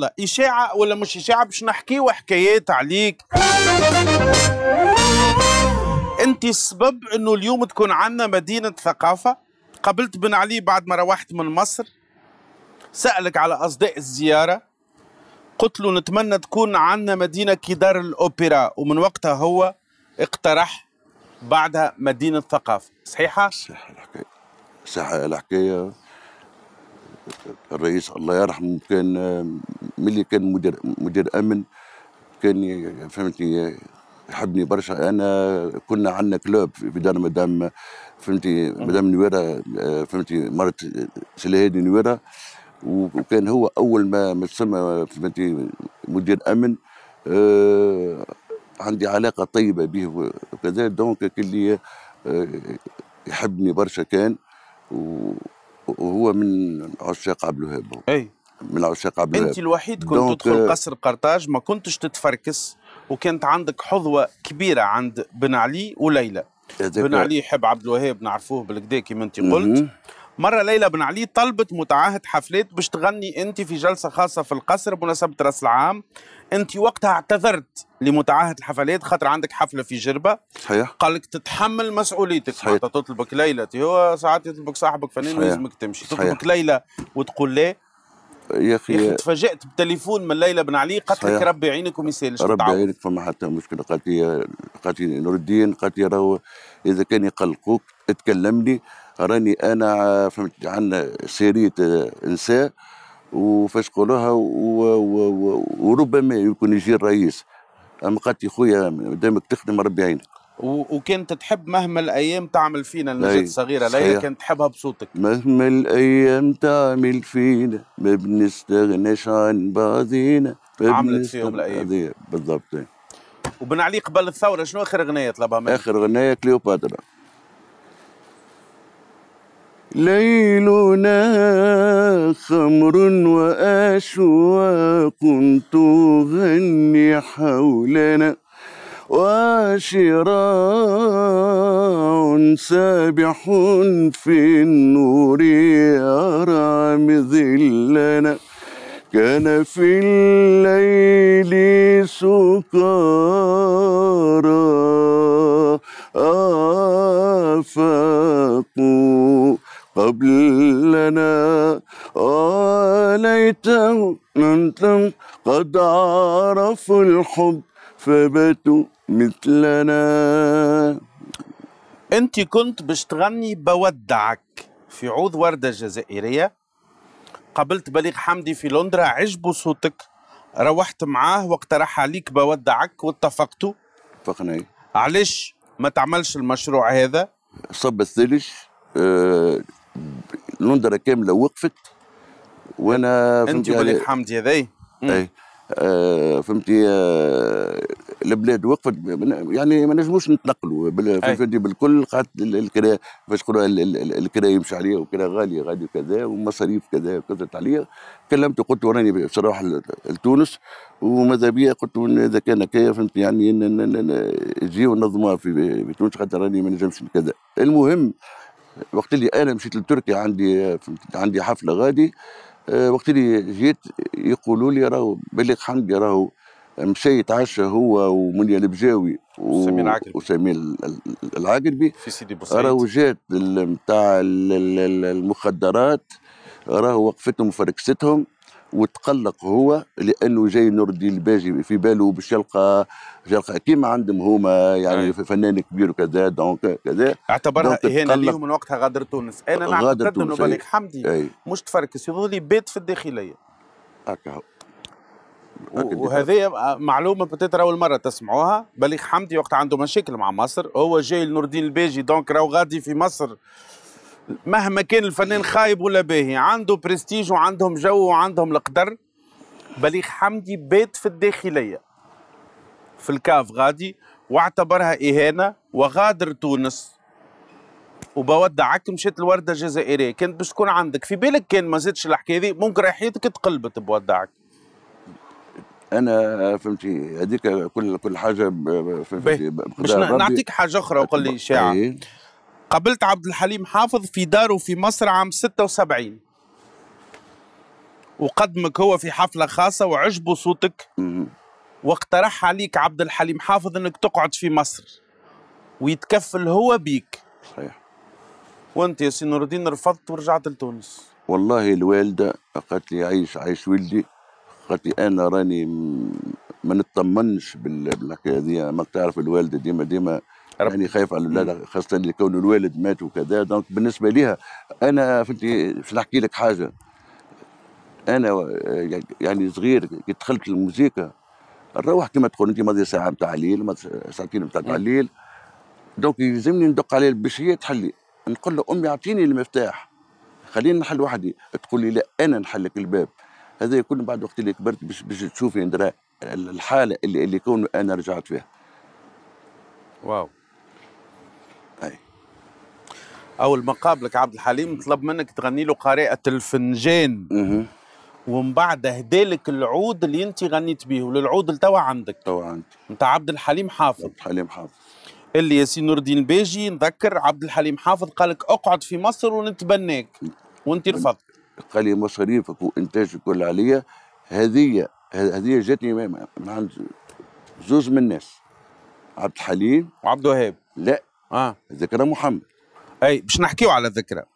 لا إشاعة ولا مش إشاعة باش نحكيو حكايات عليك أنت السبب أنه اليوم تكون عندنا مدينة ثقافة قابلت بن علي بعد ما روحت من مصر سألك على أصداء الزيارة قلت له نتمنى تكون عندنا مدينة كدار الأوبرا ومن وقتها هو اقترح بعدها مدينة ثقافة صحيحة؟ صحيحة الحكاية صحيحة الحكاية الرئيس الله يرحمه كان ملي كان مدير مدير امن كان فهمتني يحبني برشا انا كنا عندنا كلوب في دار مدام فهمتي مدام نويره فهمتي مرت سلهادي نويره وكان هو اول ما ما تسمى فهمتي مدير امن آه عندي علاقه طيبه به وكذا دونك اللي آه يحبني برشا كان وهو من عشاق عبد الوهاب اي من عشاق عبد انت الوحيد كنت تدخل قصر قرطاج ما كنتش تتفركس وكانت عندك حظوه كبيره عند بن علي وليلى بن علي يحب عبد الوهاب نعرفوه بالكدا كما انت قلت مره ليلى بن علي طلبت متعهد حفلات باش تغني انت في جلسه خاصه في القصر بمناسبه راس العام انت وقتها اعتذرت لمتعهد الحفلات خاطر عندك حفله في جربه صحيح قال لك تتحمل مسؤوليتك صحيح تطلبك ليلى هو ساعات يطلبك صاحبك فنان لازمك تمشي تطلبك ليلى وتقول لا يا اخي تفاجات بتليفون من ليلى بن علي قالت لك ربي يعينك وما يسالش ربي يعينك فما حتى مشكله قالت لي قالت لي نور الدين قالت لي راهو اذا كان يقلقوك تكلم لي راني انا فهمت عندنا سيريه نساء وفاش قولوها وربما يكون يجي الرئيس اما قالت لي خويا دامك تخدم ربي يعينك وكنت تحب مهما الايام تعمل فينا النجاة صغيره ليلى كانت تحبها بصوتك مهما الايام تعمل فينا ما بنستغناش عن بعضينا عملت فيهم الايام بالضبط وبن علي قبل الثوره شنو اخر اغنيه طلبها منك؟ اخر اغنيه كليوباترا ليلنا خمر وأشواق تغني حولنا وشراء سابح في النور أرام ذلنا كان في الليل سكارى آفاقوا قبلنا وليتهم قد عرفوا الحب فباتوا مثلنا انت كنت باش تغني بودعك في عوض ورده جزائريه قابلت بليغ حمدي في لندرا عجبوا صوتك روحت معاه واقترح عليك بودعك واتفقتوا اتفقنا علاش ما تعملش المشروع هذا صب الثلج آه لندرا كامله وقفت وانا انت بليغ يعني حمدي هذايا إيه. آه، فهمتي آه، البلاد وقفت يعني ما نجموش نتنقلوا فهمتي بالكل قعدت الكرا فاش يقولوا الكرا يمشي عليا وكرا غالي غادي وكذا ومصاريف كذا كثرت عليا كلمت قلت راني بصراحه لتونس وماذا بيا قلت اذا كان هكايا فهمت يعني نجي ونظمها في تونس خاطر راني ما نجمش كذا المهم وقت اللي انا مشيت لتركيا عندي عندي حفله غادي آه، وقت اللي جيت يقولوا لي راهو بليغ حمدي راهو مشى يتعشى هو ومنيا البجاوي وسمير العقربي في سيدي بوسعيد راهو جات نتاع المخدرات راهو وقفتهم وفركستهم وتقلق هو لانه جاي نور الدين الباجي في باله باش يلقى يلقى كيما عندهم هما يعني أي. فنان كبير وكذا دونك كذا اعتبرها اهانه ليهم من وقتها غادر تونس انا نعتقد انه بالك حمدي أي. مش تفركس يظهر بيت في الداخليه هكا وهذه معلومه بتات اول مره تسمعوها بليغ حمدي وقت عنده مشاكل مع مصر هو جاي لنور الدين الباجي دونك راهو غادي في مصر مهما كان الفنان خايب ولا باهي عنده برستيج وعندهم جو وعندهم القدر بليغ حمدي بات في الداخليه في الكاف غادي واعتبرها اهانه وغادر تونس وبودعك مشيت الوردة الجزائرية كانت باش تكون عندك في بالك كان ما زادش الحكاية دي ممكن حياتك تقلبت بودعك انا فهمتي هذيك كل كل حاجه فهمتي مش نعطيك حاجه اخرى وقول لي شاعر قابلت عبد الحليم حافظ في داره في مصر عام 76 وقدمك هو في حفلة خاصة وعجبه صوتك واقترح عليك عبد الحليم حافظ انك تقعد في مصر ويتكفل هو بيك صحيح وانت يا سي نور الدين رفضت ورجعت لتونس والله الوالده قالت لي عيش عيش ولدي قالت لي انا راني ما نطمنش بالحكايه هذه ما تعرف الوالده ديما ديما يعني خايف على الاولاد خاصه لكون الوالد مات وكذا دونك بالنسبه ليها انا فهمتني باش نحكي لك حاجه انا يعني صغير كي دخلت الموسيقى نروح كما تقول انت ماضي ساعه نتاع الليل ساعتين نتاع الليل نعم. دونك يلزمني ندق عليه تحل تحلي نقول له امي اعطيني المفتاح خليني نحل وحدي تقول لي لا انا نحل لك الباب هذا يكون بعد وقت اللي كبرت باش باش تشوفي الحاله اللي اللي كون انا رجعت فيها واو اول ما قابلك عبد الحليم طلب منك تغني له قارئه الفنجان ومن بعد هدالك العود اللي انت غنيت به وللعود اللي توا عندك توا عندي نتاع عبد الحليم حافظ عبد الحليم حافظ اللي يا سي نور الدين الباجي نذكر عبد الحليم حافظ قال لك اقعد في مصر ونتبناك وانت رفضت قال لي مصاريفك وانتاجك كل عليا هذه هذه جاتني من عند زوج من الناس عبد الحليم وعبد الوهاب لا اه ذكرى محمد اي باش نحكيو على الذكرى